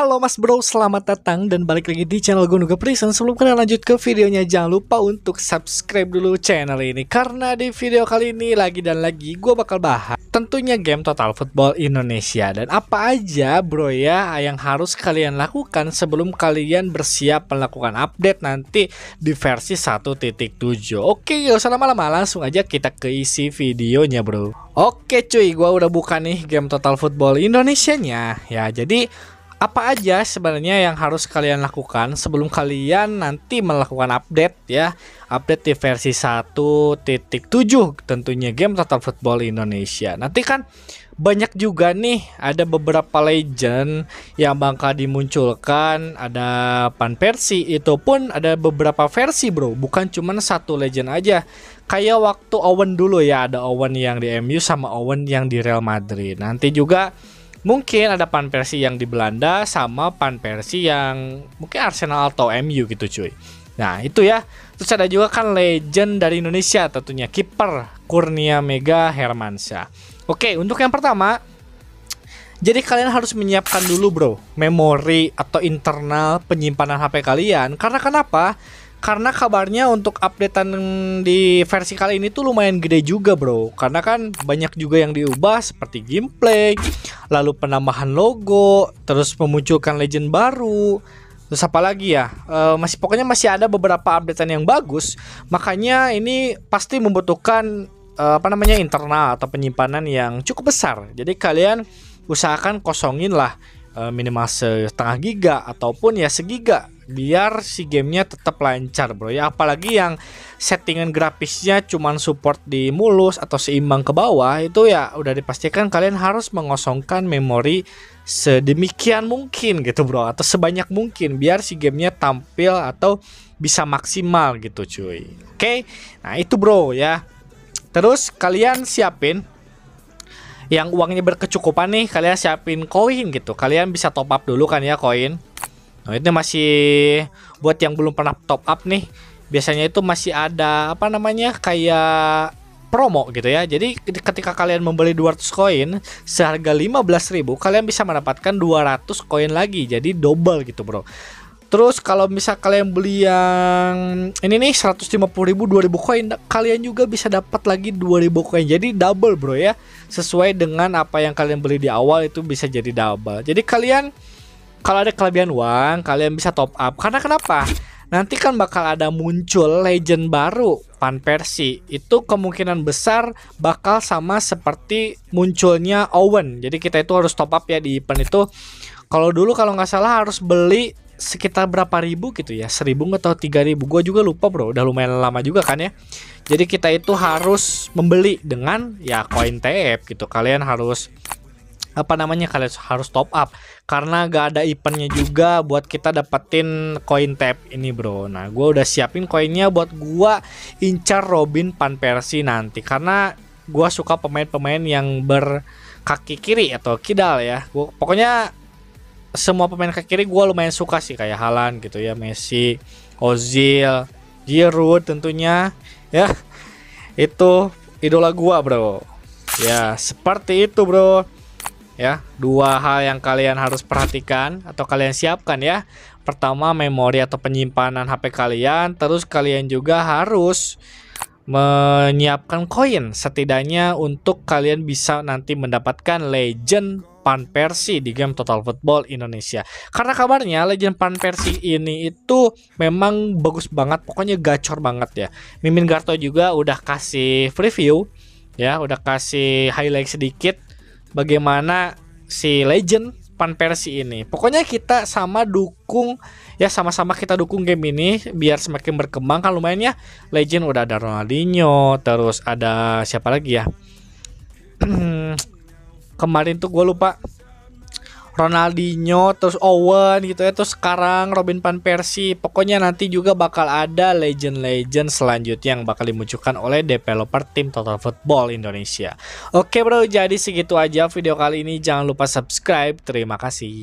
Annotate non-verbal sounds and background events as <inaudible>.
Halo Mas Bro, selamat datang dan balik lagi di channel Gue Nuga Prison Sebelum kalian lanjut ke videonya, jangan lupa untuk subscribe dulu channel ini Karena di video kali ini lagi dan lagi gue bakal bahas Tentunya game Total Football Indonesia Dan apa aja bro ya yang harus kalian lakukan sebelum kalian bersiap melakukan update nanti di versi 1.7 Oke, gak usah lama-lama, langsung aja kita ke isi videonya bro Oke cuy, gue udah buka nih game Total Football Indonesia-nya Ya, jadi apa aja sebenarnya yang harus kalian lakukan sebelum kalian nanti melakukan update ya update di versi 1.7 tentunya game Total Football Indonesia nanti kan banyak juga nih ada beberapa legend yang bakal dimunculkan ada pan versi itu pun ada beberapa versi bro bukan cuman satu legend aja kayak waktu Owen dulu ya ada Owen yang di MU sama Owen yang di Real Madrid nanti juga mungkin ada pan versi yang di Belanda sama pan versi yang mungkin Arsenal atau MU gitu cuy. Nah, itu ya. Terus ada juga kan legend dari Indonesia tentunya kiper Kurnia Mega Hermansyah. Oke, untuk yang pertama jadi kalian harus menyiapkan dulu bro memori atau internal penyimpanan HP kalian karena kenapa? karena kabarnya untuk updatean di versi kali ini tuh lumayan gede juga bro karena kan banyak juga yang diubah seperti gameplay lalu penambahan logo terus memunculkan legend baru terus apa lagi ya e, masih pokoknya masih ada beberapa updatean yang bagus makanya ini pasti membutuhkan e, apa namanya internal atau penyimpanan yang cukup besar jadi kalian usahakan kosongin lah eh, minimal setengah giga ataupun ya segiga biar si gamenya tetap lancar bro ya apalagi yang settingan grafisnya cuman support di mulus atau seimbang ke bawah itu ya udah dipastikan kalian harus mengosongkan memori sedemikian mungkin gitu bro atau sebanyak mungkin biar si gamenya tampil atau bisa maksimal gitu cuy oke nah itu bro ya terus kalian siapin yang uangnya berkecukupan nih kalian siapin koin gitu kalian bisa top up dulu kan ya koin Nah, itu masih buat yang belum pernah top up nih. Biasanya itu masih ada apa namanya kayak promo gitu ya. Jadi ketika kalian membeli 200 koin seharga 15.000, kalian bisa mendapatkan 200 koin lagi. Jadi double gitu, Bro. Terus kalau misal kalian beli yang ini nih 150.000 2000 koin kalian juga bisa dapat lagi 2000 koin. Jadi double bro ya. Sesuai dengan apa yang kalian beli di awal itu bisa jadi double. Jadi kalian kalau ada kelebihan uang, kalian bisa top up. Karena kenapa? Nanti kan bakal ada muncul legend baru Pan Persi. Itu kemungkinan besar bakal sama seperti munculnya Owen. Jadi kita itu harus top up ya di event itu. Kalau dulu kalau nggak salah harus beli sekitar berapa ribu gitu ya seribu atau tiga ribu gue juga lupa bro udah lumayan lama juga kan ya jadi kita itu harus membeli dengan ya koin tap gitu kalian harus apa namanya kalian harus top up karena gak ada eventnya juga buat kita dapetin koin tap ini bro nah gue udah siapin koinnya buat gue incar Robin Pan Persie nanti karena gue suka pemain-pemain yang berkaki kiri atau kidal ya gua, pokoknya semua pemain kaki kiri gue lumayan suka sih kayak Halan gitu ya Messi Ozil Giroud tentunya ya itu idola gue bro ya seperti itu bro ya. Dua hal yang kalian harus perhatikan atau kalian siapkan ya. Pertama memori atau penyimpanan HP kalian, terus kalian juga harus menyiapkan koin setidaknya untuk kalian bisa nanti mendapatkan legend Pan Persi di game Total Football Indonesia. Karena kabarnya Legend Pan Persi ini itu memang bagus banget, pokoknya gacor banget ya. Mimin Garto juga udah kasih preview ya, udah kasih highlight sedikit bagaimana si legend Pan Persi ini. Pokoknya kita sama dukung ya sama-sama kita dukung game ini biar semakin berkembang kan lumayan ya. Legend udah ada Ronaldinho, terus ada siapa lagi ya? <clears throat> Kemarin tuh gue lupa Ronaldinho, terus Owen gitu ya, terus sekarang Robin Van Persie. Pokoknya nanti juga bakal ada legend-legend selanjutnya yang bakal dimunculkan oleh developer tim Total Football Indonesia. Oke bro, jadi segitu aja video kali ini. Jangan lupa subscribe. Terima kasih.